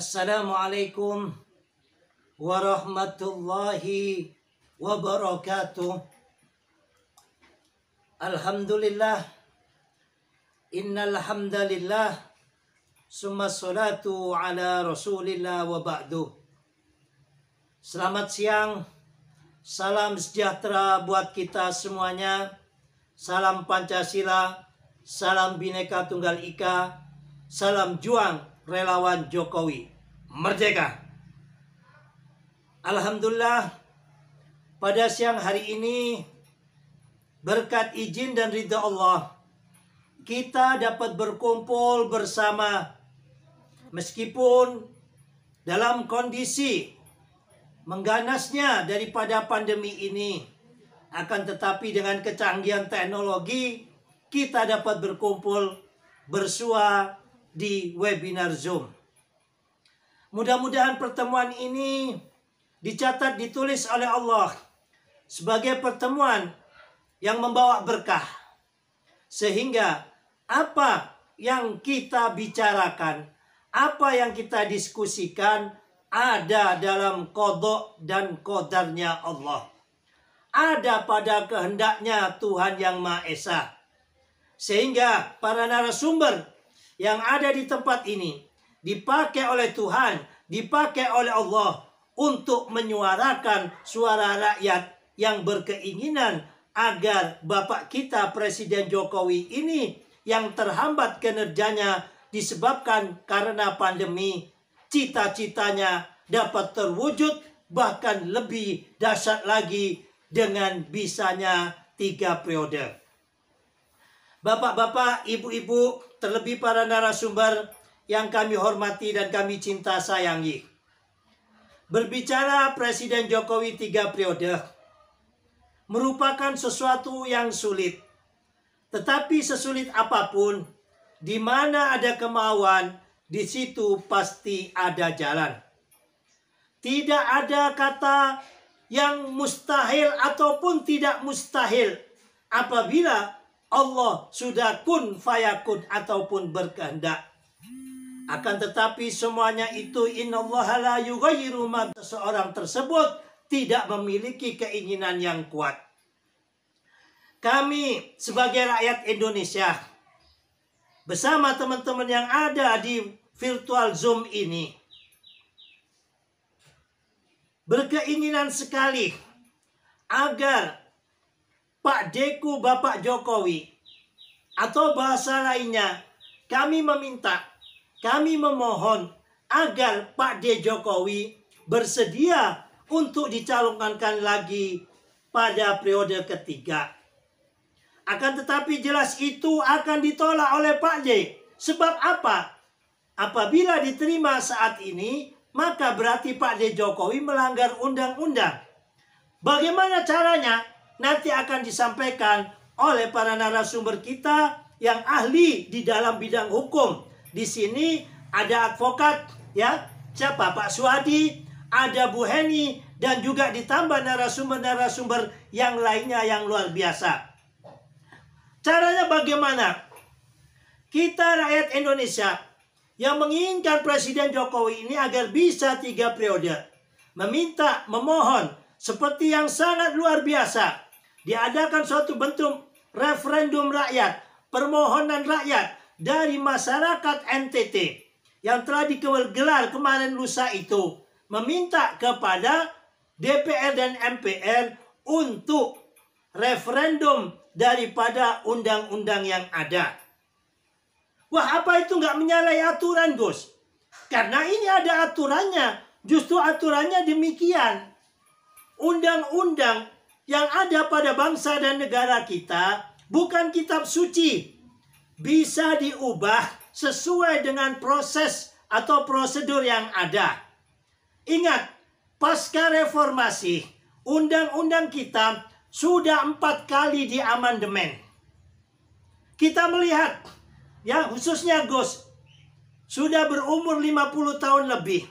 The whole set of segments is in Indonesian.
Assalamualaikum warahmatullahi wabarakatuh. Alhamdulillah. Innal hamdalillah. Summa salatu ala Rasulillah wa ba'du. Selamat siang. Salam sejahtera buat kita semuanya. Salam Pancasila, salam Bineka Tunggal Ika, salam juang relawan Jokowi merdeka. Alhamdulillah pada siang hari ini berkat izin dan ridha Allah kita dapat berkumpul bersama meskipun dalam kondisi mengganasnya daripada pandemi ini akan tetapi dengan kecanggihan teknologi kita dapat berkumpul bersua di webinar Zoom. Mudah-mudahan pertemuan ini dicatat ditulis oleh Allah sebagai pertemuan yang membawa berkah. Sehingga apa yang kita bicarakan, apa yang kita diskusikan ada dalam kodok dan kodarnya Allah. Ada pada kehendaknya Tuhan Yang Maha Esa. Sehingga para narasumber yang ada di tempat ini dipakai oleh Tuhan, dipakai oleh Allah untuk menyuarakan suara rakyat yang berkeinginan agar Bapak kita Presiden Jokowi ini yang terhambat kinerjanya disebabkan karena pandemi cita-citanya dapat terwujud bahkan lebih dahsyat lagi dengan bisanya tiga periode. Bapak-bapak, ibu-ibu, terlebih para narasumber yang kami hormati dan kami cinta sayangi. Berbicara Presiden Jokowi tiga periode merupakan sesuatu yang sulit. Tetapi sesulit apapun, di mana ada kemauan, di situ pasti ada jalan. Tidak ada kata yang mustahil ataupun tidak mustahil apabila Allah sudah kun fayakun ataupun berkehendak. Akan tetapi semuanya itu innallaha la yughayyiru seorang tersebut tidak memiliki keinginan yang kuat. Kami sebagai rakyat Indonesia bersama teman-teman yang ada di virtual Zoom ini berkeinginan sekali agar Pak Deku Bapak Jokowi atau bahasa lainnya kami meminta kami memohon agar Pak D. Jokowi bersedia untuk dicalonkan lagi pada periode ketiga. Akan tetapi jelas itu akan ditolak oleh Pak J. Sebab apa? Apabila diterima saat ini, maka berarti Pak D. Jokowi melanggar undang-undang. Bagaimana caranya? Nanti akan disampaikan oleh para narasumber kita yang ahli di dalam bidang hukum di sini ada advokat ya, siapa Pak Suwadi, ada Bu Heni dan juga ditambah narasumber-narasumber yang lainnya yang luar biasa. Caranya bagaimana? Kita rakyat Indonesia yang menginginkan Presiden Jokowi ini agar bisa tiga periode. Meminta, memohon, seperti yang sangat luar biasa. Diadakan suatu bentuk referendum rakyat, permohonan rakyat dari masyarakat NTT yang telah dikelar kemarin lusa itu meminta kepada DPR dan MPR untuk referendum daripada undang-undang yang ada. Wah apa itu nggak menyalahi aturan Gus? Karena ini ada aturannya. Justru aturannya demikian. Undang-undang yang ada pada bangsa dan negara kita bukan kitab suci bisa diubah sesuai dengan proses atau prosedur yang ada. Ingat, pasca reformasi, undang-undang kita sudah empat kali diamandemen. Kita melihat, ya khususnya Gus, sudah berumur 50 tahun lebih.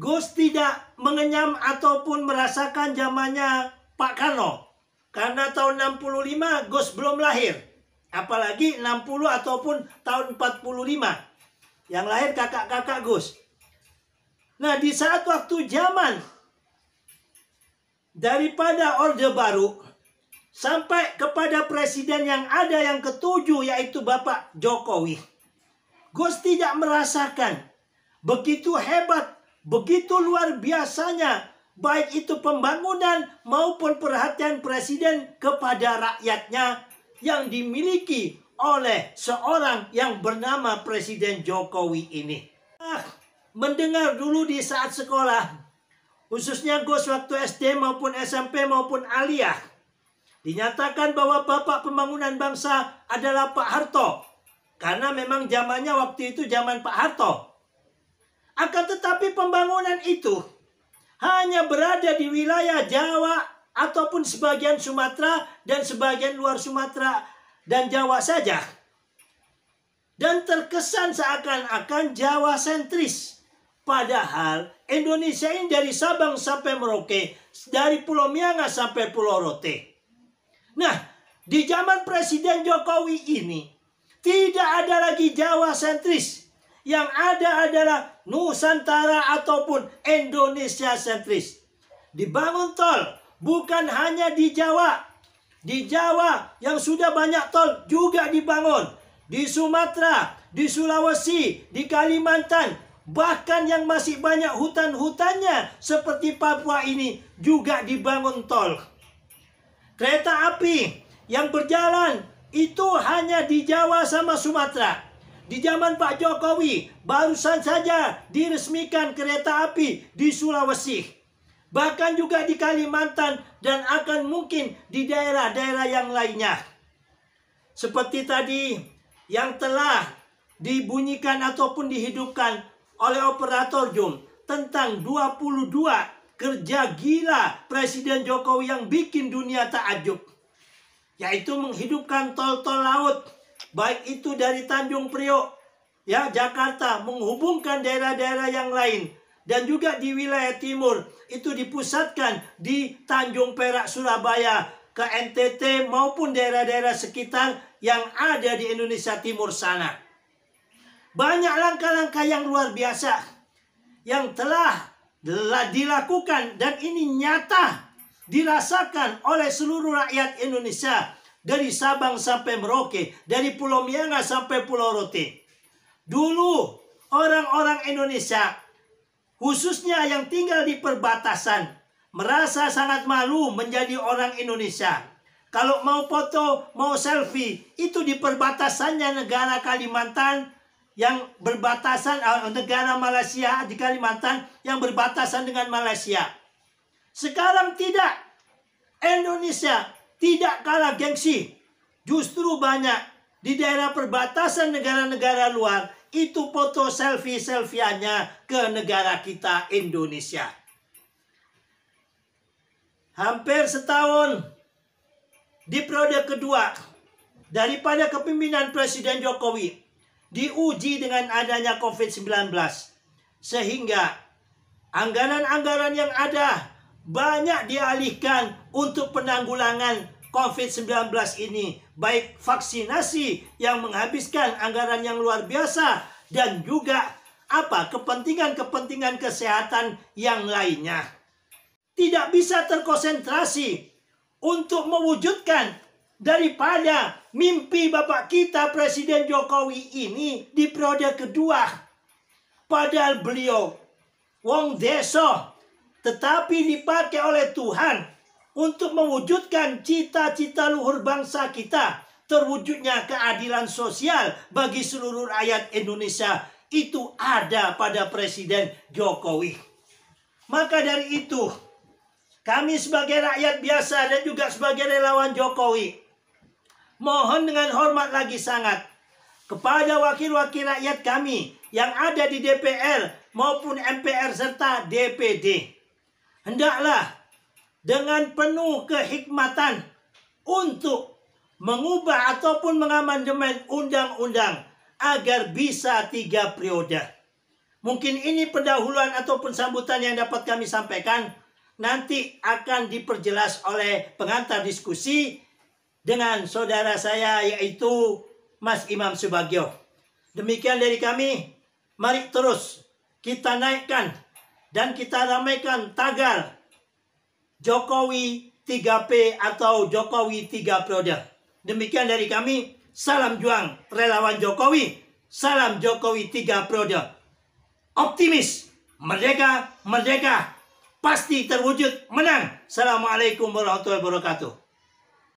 Gus tidak mengenyam ataupun merasakan zamannya Pak Kano, Karena tahun 65 Gus belum lahir. Apalagi 60 ataupun tahun 45 yang lahir kakak-kakak Gus. Nah, di saat waktu zaman daripada Orde Baru sampai kepada presiden yang ada yang ketujuh yaitu Bapak Jokowi. Gus tidak merasakan begitu hebat, begitu luar biasanya baik itu pembangunan maupun perhatian presiden kepada rakyatnya yang dimiliki oleh seorang yang bernama Presiden Jokowi ini. Ah, mendengar dulu di saat sekolah, khususnya Gus waktu SD maupun SMP maupun aliyah, dinyatakan bahwa Bapak Pembangunan Bangsa adalah Pak Harto. Karena memang zamannya waktu itu zaman Pak Harto. Akan tetapi pembangunan itu hanya berada di wilayah Jawa ataupun sebagian Sumatera dan sebagian luar Sumatera dan Jawa saja. Dan terkesan seakan-akan Jawa sentris. Padahal Indonesia ini dari Sabang sampai Merauke, dari Pulau Mianga sampai Pulau Rote. Nah, di zaman Presiden Jokowi ini, tidak ada lagi Jawa sentris. Yang ada adalah Nusantara ataupun Indonesia sentris. Dibangun tol bukan hanya di Jawa. Di Jawa yang sudah banyak tol juga dibangun. Di Sumatera, di Sulawesi, di Kalimantan, bahkan yang masih banyak hutan-hutannya seperti Papua ini juga dibangun tol. Kereta api yang berjalan itu hanya di Jawa sama Sumatera. Di zaman Pak Jokowi, barusan saja diresmikan kereta api di Sulawesi bahkan juga di Kalimantan dan akan mungkin di daerah-daerah yang lainnya. Seperti tadi yang telah dibunyikan ataupun dihidupkan oleh operator Zoom tentang 22 kerja gila Presiden Jokowi yang bikin dunia takjub yaitu menghidupkan tol-tol laut baik itu dari Tanjung Priok ya Jakarta menghubungkan daerah-daerah yang lain dan juga di wilayah timur itu dipusatkan di Tanjung Perak Surabaya ke NTT maupun daerah-daerah sekitar yang ada di Indonesia Timur sana. Banyak langkah-langkah yang luar biasa yang telah dilakukan dan ini nyata dirasakan oleh seluruh rakyat Indonesia dari Sabang sampai Merauke, dari Pulau Miangas sampai Pulau Rote. Dulu orang-orang Indonesia khususnya yang tinggal di perbatasan, merasa sangat malu menjadi orang Indonesia. Kalau mau foto, mau selfie, itu di perbatasannya negara Kalimantan yang berbatasan eh, negara Malaysia di Kalimantan yang berbatasan dengan Malaysia. Sekarang tidak. Indonesia tidak kalah gengsi. Justru banyak di daerah perbatasan negara-negara luar itu foto selfie selfianya ke negara kita Indonesia. Hampir setahun di periode kedua daripada kepemimpinan Presiden Jokowi diuji dengan adanya COVID-19 sehingga anggaran-anggaran yang ada banyak dialihkan untuk penanggulangan COVID-19 ini, baik vaksinasi yang menghabiskan anggaran yang luar biasa dan juga apa kepentingan-kepentingan kesehatan yang lainnya. Tidak bisa terkonsentrasi untuk mewujudkan daripada mimpi Bapak kita Presiden Jokowi ini di periode kedua. Padahal beliau wong deso tetapi dipakai oleh Tuhan untuk mewujudkan cita-cita luhur bangsa kita, terwujudnya keadilan sosial bagi seluruh rakyat Indonesia itu ada pada Presiden Jokowi. Maka dari itu, kami sebagai rakyat biasa dan juga sebagai relawan Jokowi, mohon dengan hormat lagi sangat kepada wakil-wakil rakyat kami yang ada di DPR maupun MPR serta DPD. Hendaklah dengan penuh kehikmatan untuk mengubah ataupun mengamandemen undang-undang agar bisa tiga periode. Mungkin ini pendahuluan ataupun sambutan yang dapat kami sampaikan nanti akan diperjelas oleh pengantar diskusi dengan saudara saya yaitu Mas Imam Subagio. Demikian dari kami, mari terus kita naikkan dan kita ramaikan tagar Jokowi 3P atau Jokowi 3 periode. Demikian dari kami, salam juang relawan Jokowi, salam Jokowi 3 periode. Optimis, merdeka, merdeka, pasti terwujud menang. Assalamualaikum warahmatullahi wabarakatuh.